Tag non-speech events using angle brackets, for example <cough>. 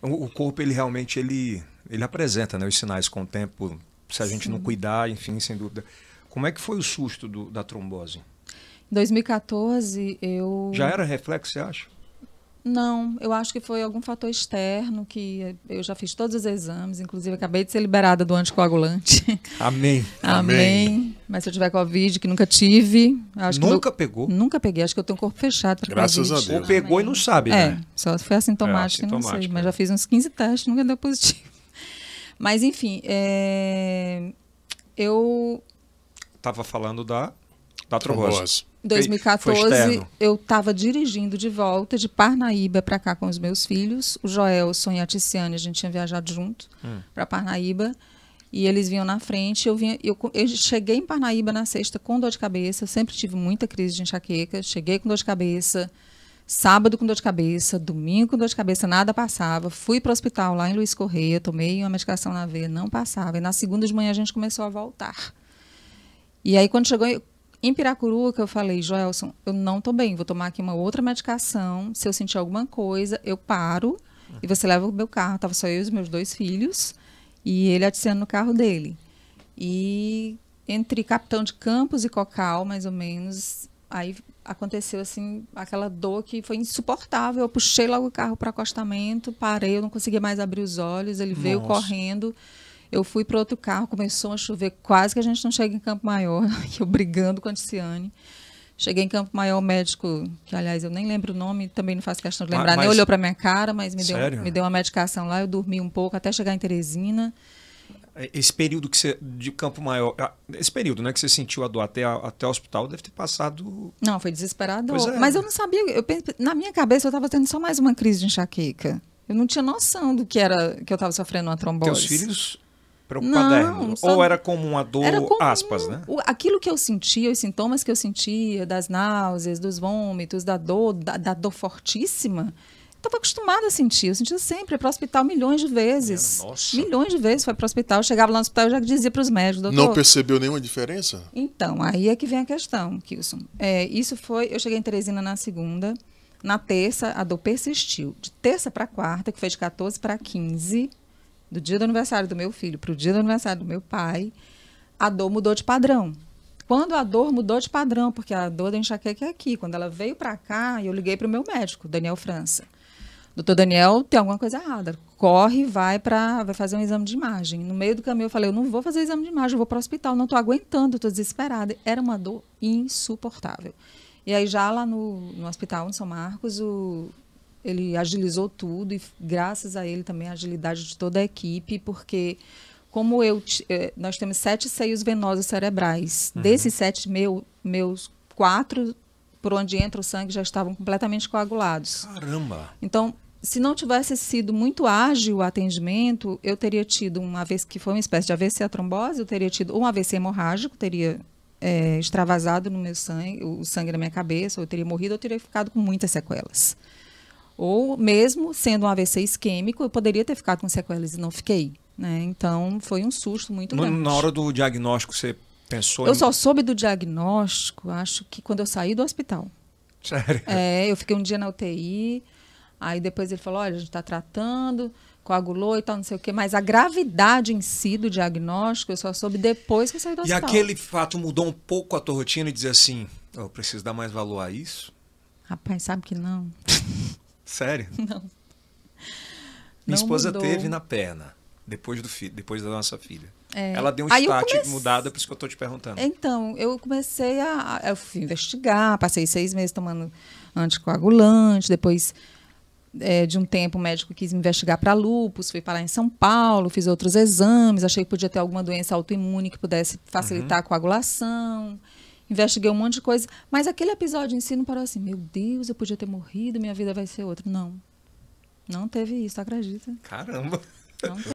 o corpo ele realmente ele ele apresenta né, os sinais com o tempo se a gente não cuidar enfim sem dúvida como é que foi o susto do, da trombose em 2014 eu já era reflexo você acha não, eu acho que foi algum fator externo que eu já fiz todos os exames, inclusive acabei de ser liberada do anticoagulante. Amém. <laughs> Amém. Mas se eu tiver Covid, que nunca tive. Acho nunca que eu, pegou? Nunca peguei. Acho que eu tenho o corpo fechado. Graças COVID. a Deus. Ou né? pegou e não sabe, é, né? Só foi assintomático, é, assintomático não sei. É. Mas já é. fiz uns 15 testes, nunca deu positivo. <laughs> Mas, enfim, é... eu. estava falando da, da trombose. 2014, eu estava dirigindo de volta de Parnaíba para cá com os meus filhos. O Joel, Sonia e a Tiziane, a gente tinha viajado junto hum. para Parnaíba e eles vinham na frente. Eu, vinha, eu, eu cheguei em Parnaíba na sexta com dor de cabeça. Eu sempre tive muita crise de enxaqueca. Cheguei com dor de cabeça, sábado com dor de cabeça, domingo com dor de cabeça, nada passava. Fui para o hospital lá em Luiz Correia, tomei uma medicação na veia, não passava. E na segunda de manhã a gente começou a voltar. E aí quando chegou em Piracuru, eu falei, Joelson, eu não estou bem, vou tomar aqui uma outra medicação. Se eu sentir alguma coisa, eu paro e você leva o meu carro. Tava só eu e os meus dois filhos. E ele atirando no carro dele. E entre Capitão de Campos e Cocal, mais ou menos, aí aconteceu assim aquela dor que foi insuportável. Eu puxei logo o carro para acostamento, parei, eu não conseguia mais abrir os olhos. Ele Nossa. veio correndo. Eu fui para outro carro, começou a chover, quase que a gente não chega em Campo Maior, <laughs> eu brigando com a Ticiane. Cheguei em Campo Maior, o médico, que aliás eu nem lembro o nome, também não faço questão de lembrar, mas, nem olhou para minha cara, mas me deu, me deu uma medicação lá, eu dormi um pouco até chegar em Teresina. É, esse período que você, de Campo Maior, ah, esse período né, que você sentiu a dor até, até o hospital deve ter passado. Não, foi desesperador. É. Mas eu não sabia, eu, na minha cabeça eu estava tendo só mais uma crise de enxaqueca. Eu não tinha noção do que era que eu estava sofrendo uma trombose. Teus filhos Preocupaderno. Não, só... Ou era como uma dor, comum, aspas, né? aquilo que eu sentia, os sintomas que eu sentia, das náuseas, dos vômitos, da dor, da, da dor fortíssima, estava acostumada a sentir. Eu sentia sempre, para o hospital milhões de vezes. É, nossa. Milhões de vezes foi para o hospital. Eu chegava lá no hospital e já dizia para os médicos, doutor. Não percebeu nenhuma diferença? Então, aí é que vem a questão, Kilson. É, isso foi. Eu cheguei em Teresina na segunda. Na terça, a dor persistiu. De terça para quarta, que foi de 14 para 15, do dia do aniversário do meu filho para o dia do aniversário do meu pai, a dor mudou de padrão. Quando a dor mudou de padrão, porque a dor da enxaqueca é aqui, quando ela veio para cá, eu liguei para o meu médico, Daniel França. Doutor Daniel, tem alguma coisa errada. Corre, vai para, vai fazer um exame de imagem. No meio do caminho eu falei, eu não vou fazer exame de imagem, eu vou para o hospital, não estou aguentando, estou desesperada. Era uma dor insuportável. E aí já lá no, no hospital em São Marcos, o ele agilizou tudo e graças a ele também a agilidade de toda a equipe, porque como eu é, nós temos sete seios venosos cerebrais. Uhum. Desses sete meu, meus quatro por onde entra o sangue já estavam completamente coagulados. Caramba. Então, se não tivesse sido muito ágil o atendimento, eu teria tido uma vez que foi uma espécie de AVC a trombose, eu teria tido um AVC hemorrágico, teria é, extravasado no meu sangue, o sangue na minha cabeça, ou eu teria morrido, ou eu teria ficado com muitas sequelas. Ou mesmo sendo um AVC isquêmico, eu poderia ter ficado com sequelas e não fiquei. Né? Então foi um susto muito no, grande. Na hora do diagnóstico, você pensou? Eu em... só soube do diagnóstico, acho que quando eu saí do hospital. Sério? É, eu fiquei um dia na UTI. Aí depois ele falou: olha, a gente está tratando, coagulou e tal, não sei o quê. Mas a gravidade em si do diagnóstico eu só soube depois que eu saí do e hospital. E aquele fato mudou um pouco a tua rotina e dizer assim: eu preciso dar mais valor a isso? Rapaz, sabe que não. <laughs> Sério? <laughs> Não. Minha não esposa mudou. teve na perna, depois, do depois da nossa filha. É. Ela deu um Aí start comece... mudado, é por isso que eu estou te perguntando. Então, eu comecei a. fui investigar, passei seis meses tomando anticoagulante, depois é, de um tempo o médico quis me investigar para lupus, fui parar em São Paulo, fiz outros exames, achei que podia ter alguma doença autoimune que pudesse facilitar uhum. a coagulação investiguei um monte de coisa, mas aquele episódio em si não parou assim, meu Deus, eu podia ter morrido, minha vida vai ser outra. Não. Não teve isso, acredita? Caramba. Não teve.